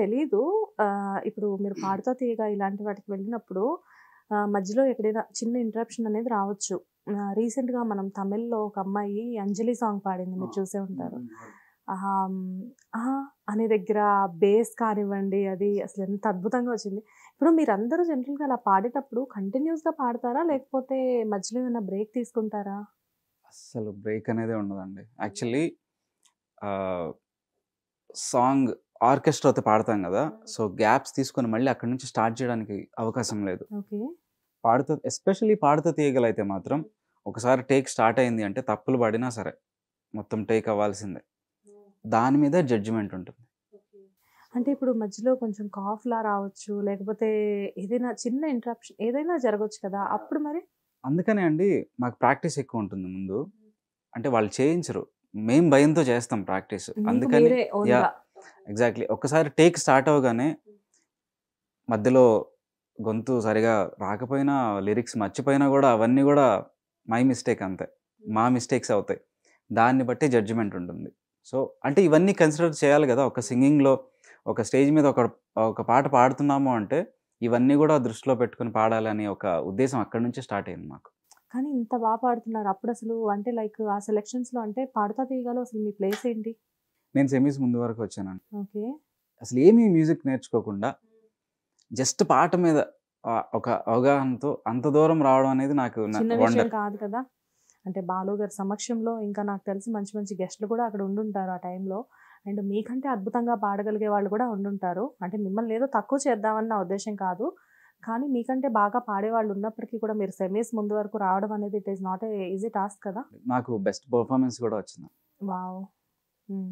తెలీదు ఇప్పుడు మీరు పాడుతా తీయగా ఇలాంటి వాటికి వెళ్ళినప్పుడు మధ్యలో ఎక్కడైనా చిన్న ఇంటరప్షన్ అనేది రావచ్చు రీసెంట్గా మనం తమిళ్లో ఒక అమ్మాయి అంజలి సాంగ్ పాడింది మీరు చూసే ఉంటారు అనే దగ్గర బేస్ కానివ్వండి అది అసలు ఎంత అద్భుతంగా వచ్చింది ఇప్పుడు మీరందరూ జనరల్గా అలా పాడేటప్పుడు కంటిన్యూస్గా పాడతారా లేకపోతే మధ్యలో ఏమైనా బ్రేక్ తీసుకుంటారా అసలు బ్రేక్ అనేది ఉండదండి యాక్చువల్లీ సాంగ్ ఆర్కెస్ట్రాతో పాడతాం కదా సో గ్యాప్స్ తీసుకొని మళ్ళీ అక్కడ నుంచి స్టార్ట్ చేయడానికి అవకాశం లేదు పాడుతూ ఎస్పెషల్లీ పాడుతూ తీయగలైతే మాత్రం ఒకసారి టేక్ స్టార్ట్ అయింది అంటే తప్పులు పడినా సరే మొత్తం టేక్ అవ్వాల్సిందే దాని మీద జడ్జిమెంట్ ఉంటుంది అంటే ఇప్పుడు మధ్యలో కొంచెం కాఫ్లా రావచ్చు లేకపోతే ఏదైనా చిన్న ఇంట్రాప్షన్ ఏదైనా జరగవచ్చు కదా అప్పుడు మరి అందుకనే అండి మాకు ప్రాక్టీస్ ఎక్కువ ఉంటుంది ముందు అంటే వాళ్ళు చేయించరు మేం భయంతో చేస్తాం ప్రాక్టీస్ అందుకని ఎగ్జాక్ట్లీ ఒక్కసారి టేక్ స్టార్ట్ అవగానే మధ్యలో గొంతు సరిగా రాకపోయినా లిరిక్స్ మర్చిపోయినా కూడా అవన్నీ కూడా మై మిస్టేక్ అంతే మా hmm. మిస్టేక్స్ అవుతాయి దాన్ని బట్టి జడ్జిమెంట్ ఉంటుంది సో అంటే ఇవన్నీ కన్సిడర్ చేయాలి కదా ఒక సింగింగ్లో ఒక స్టేజ్ మీద ఒక ఒక పాట పాడుతున్నాము అంటే ఇవన్నీ కూడా దృష్టిలో పెట్టుకుని పాడాలని ఒక ఉద్దేశం అక్కడి నుంచి స్టార్ట్ అయింది మాకు కానీ ఇంత బాగా పాడుతున్నారు అప్పుడు అసలు అంటే లైక్ ఆ సెలెక్షన్స్లో అంటే పాడుతా తీయగాలో అసలు మీ ప్లేస్ ఏంటి నేను సెమీస్ ముందు వరకు వచ్చాను ఓకే అసలు ఏమీ మ్యూజిక్ నేర్చుకోకుండా జస్ట్ పాట మీద ఒక అవగాహనతో అంత దూరం రావడం అనేది నాకు కాదు కదా అంటే బాలు గారి సమక్షంలో ఇంకా నాకు తెలిసి మంచి మంచి గెస్ట్లు కూడా అక్కడ ఉండుంటారు ఆ టైంలో అండ్ మీకంటే అద్భుతంగా పాడగలిగే వాళ్ళు కూడా ఉండుంటారు అంటే మిమ్మల్ని ఏదో తక్కువ చేద్దామన్న నా ఉద్దేశం కాదు కానీ మీకంటే బాగా పాడేవాళ్ళు ఉన్నప్పటికీ కూడా మీరు సెమీస్ ముందు వరకు రావడం అనేది it is not a easy task కదా నాకు బెస్ట్ పర్ఫార్మెన్స్ కూడా వచ్చింది వావ్ hmm.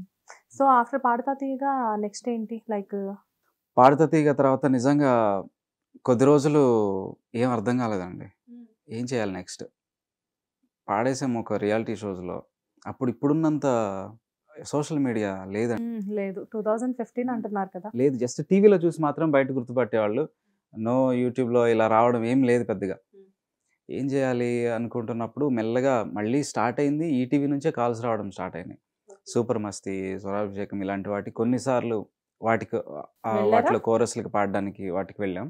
సో ఆఫ్టర్ పాడతా తీగ నెక్స్ట్ ఏంటి లైక్ పాడతా తీగ తర్వాత నిజంగా కొద్ది రోజులు ఏం అర్థం కాలేదండి ఏం చేయాలి నెక్స్ట్ పాడేసాము ఒక రియాలిటీ షోస్లో అప్పుడు ఇప్పుడున్నంత సోషల్ మీడియా లేదండి లేదు టూ థౌజండ్ ఫిఫ్టీన్ అంటున్నారు కదా లేదు జస్ట్ టీవీలో చూసి మాత్రం బయట గుర్తుపట్టేవాళ్ళు నో యూట్యూబ్లో ఇలా రావడం ఏం లేదు పెద్దగా ఏం చేయాలి అనుకుంటున్నప్పుడు మెల్లగా మళ్ళీ స్టార్ట్ అయింది ఈటీవీ నుంచే కాల్స్ రావడం స్టార్ట్ అయినాయి సూపర్ మస్తి స్వరాభిషేకం ఇలాంటి వాటి కొన్నిసార్లు వాటికి వాటిలో కోరస్లకి పాడడానికి వాటికి వెళ్ళాం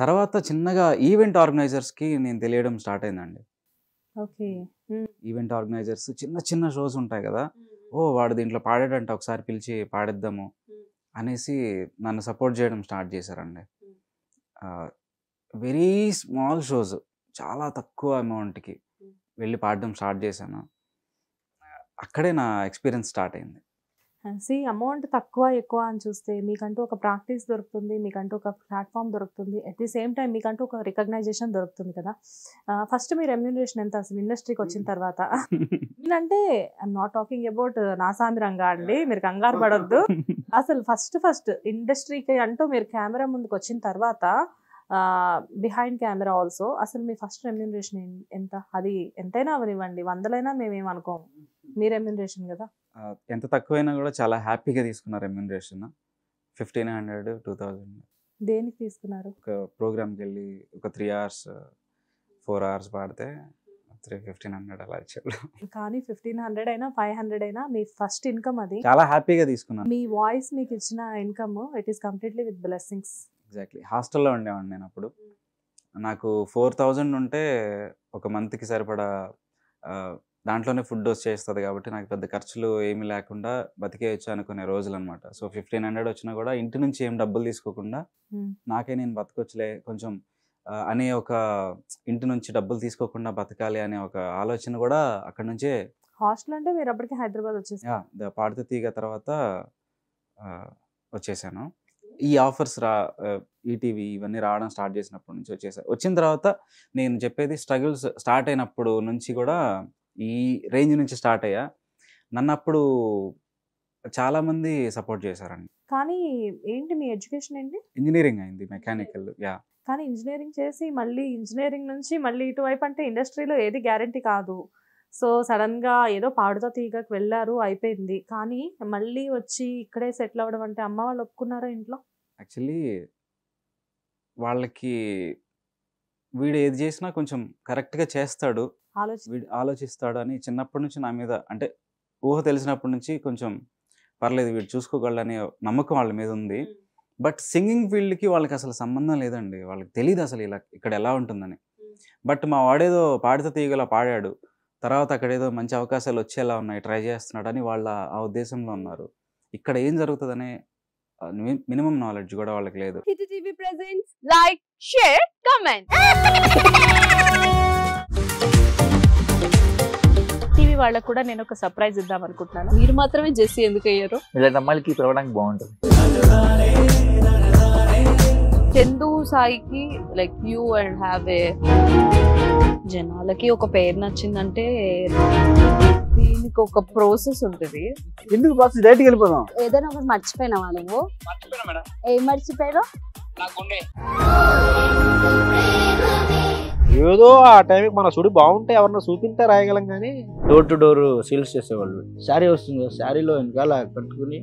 తర్వాత చిన్నగా ఈవెంట్ ఆర్గనైజర్స్కి నేను తెలియడం స్టార్ట్ అయిందండి ఓకే ఈవెంట్ ఆర్గనైజర్స్ చిన్న చిన్న షోస్ ఉంటాయి కదా ఓ వాడు దీంట్లో పాడేటంటే ఒకసారి పిలిచి పాడేద్దాము అనేసి నన్ను సపోర్ట్ చేయడం స్టార్ట్ చేశారండి వెరీ స్మాల్ షోస్ చాలా తక్కువ అమౌంట్కి వెళ్ళి పాడడం స్టార్ట్ చేశాను అక్కడే నా ఎక్స్పీరియన్స్ స్టార్ట్ అయింది సి అమౌంట్ తక్కువ ఎక్కువ అని చూస్తే మీకంటూ ఒక ప్రాక్టీస్ దొరుకుతుంది మీకంటూ ఒక ప్లాట్ఫామ్ దొరుకుతుంది అట్ ది సేమ్ టైం మీకంటూ ఒక రికగ్నైజేషన్ దొరుకుతుంది కదా ఫస్ట్ మీ రెమ్యునరేషన్ ఎంత అసలు ఇండస్ట్రీకి వచ్చిన తర్వాత అంటే ఐఎమ్ నాట్ టాకింగ్ అబౌట్ నాసామి రంగా అండి మీరు కంగారు పడద్దు అసలు ఫస్ట్ ఫస్ట్ ఇండస్ట్రీకి అంటూ మీరు కెమెరా ముందుకు వచ్చిన తర్వాత బిహైండ్ కెమెరా ఆల్సో అసలు మీ ఫస్ట్ రెమ్యునరేషన్ ఎంత అది ఎంతైనా అవనివ్వండి వందలైనా మేమేమనుకోము మీ రెమ్యూనరేషన్ కదా ఎంత తక్కువైనా కూడా చాలా హ్యాపీగా తీసుకున్నారు remuneration fifteen hundred two thousand దేనికి తీసుకున్నారు ఒక ప్రోగ్రామ్కి వెళ్ళి ఒక త్రీ అవర్స్ ఫోర్ అవర్స్ పాడితే త్రీ ఫిఫ్టీన్ హండ్రెడ్ అలా ఇచ్చారు కానీ ఫిఫ్టీన్ హండ్రెడ్ అయినా ఫైవ్ హండ్రెడ్ అయినా మీ ఫస్ట్ ఇన్కమ్ అది చాలా హ్యాపీగా తీసుకున్నాను మీ వాయిస్ మీకు ఇచ్చిన income it is completely with blessings exactly హాస్టల్లో ఉండేవాడిని నేను అప్పుడు hmm. నాకు ఫోర్ థౌజండ్ ఉంటే ఒక మంత్కి సరిపడా దాంట్లోనే ఫుడ్ వచ్చేస్తుంది కాబట్టి నాకు పెద్ద ఖర్చులు ఏమి లేకుండా బతికేయచ్చు అనుకునే రోజులు అనమాట సో ఫిఫ్టీన్ హండ్రెడ్ వచ్చినా కూడా ఇంటి నుంచి ఏం డబ్బులు తీసుకోకుండా నాకే నేను బతకొచ్చులే కొంచెం అనే ఒక ఇంటి నుంచి డబ్బులు తీసుకోకుండా బతకాలి అనే ఒక ఆలోచన కూడా అక్కడ నుంచే హాస్టల్ అంటే మీరు అప్పటికి హైదరాబాద్ వచ్చేసి పాడితే తీగ తర్వాత వచ్చేసాను ఈ ఆఫర్స్ రా ఈటీవీ ఇవన్నీ రావడం స్టార్ట్ చేసినప్పటి నుంచి వచ్చేసా వచ్చిన తర్వాత నేను చెప్పేది స్ట్రగుల్స్ స్టార్ట్ అయినప్పుడు నుంచి కూడా ఈ రేంజ్ నుంచి స్టార్ట్ అయ్యా నన్ను అప్పుడు చాలామంది సపోర్ట్ చేశారండి కానీ ఏంటి మీ ఎడ్యుకేషన్ ఏంటి ఇంజనీరింగ్ అయింది మెకానికల్ యా కానీ ఇంజనీరింగ్ చేసి మళ్ళీ ఇంజనీరింగ్ నుంచి మళ్ళీ ఇటువైపు అంటే ఇండస్ట్రీలో ఏది గ్యారంటీ కాదు సో సడన్గా ఏదో పాడుతో తీగకు వెళ్ళారు అయిపోయింది కానీ మళ్ళీ వచ్చి ఇక్కడే సెటిల్ అవ్వడం అంటే అమ్మ వాళ్ళు ఒప్పుకున్నారా ఇంట్లో యాక్చువల్లీ వాళ్ళకి వీడు ఏది చేసినా కొంచెం కరెక్ట్గా చేస్తాడు వీడు ఆలోచిస్తాడు అని చిన్నప్పటి నుంచి నా మీద అంటే ఊహ తెలిసినప్పటి నుంచి కొంచెం పర్లేదు వీడు చూసుకోగలడనే నమ్మకం వాళ్ళ మీద ఉంది బట్ సింగింగ్ ఫీల్డ్కి వాళ్ళకి అసలు సంబంధం లేదండి వాళ్ళకి తెలియదు అసలు ఇలా ఇక్కడ ఎలా ఉంటుందని బట్ మా వాడేదో పాడితే తీయగల పాడాడు తర్వాత అక్కడ ఏదో మంచి అవకాశాలు వచ్చేలా ఉన్నాయి ట్రై చేస్తున్నాడు అని వాళ్ళ ఆ ఉద్దేశంలో ఉన్నారు ఇక్కడ ఏం జరుగుతుందనే మినిమం నాలెడ్జ్ కూడా వాళ్ళకి లేదు TV presents like share comment TV వాళ్ళకు కూడా నేను ఒక సర్ప్రైజ్ ఇద్దాం అనుకుంటున్నాను మీరు మాత్రమే జెస్సీ ఎందుకు అయ్యారు ఇలాంటి అమ్మాయిలకి బాగుంటుంది చందు సాయికి like you and have a జనాలకి ఒక పేరు నచ్చిందంటే దీనికి ఒక ప్రాసెస్ ఉంటుంది ఎందుకు ప్రాసెస్ డైరెక్ట్ వెళ్ళిపోదాం ఏదైనా ఒకటి మర్చిపోయినావా నువ్వు ఏం మర్చిపోయావు ఏదో ఆ టైంకి మన చూడు బాగుంటే ఎవరన్నా చూపించే రాయగలం కానీ డోర్ టు డోర్ సేల్స్ చేసేవాళ్ళు శారీ వస్తుంది శారీలో వెనకాల కట్టుకుని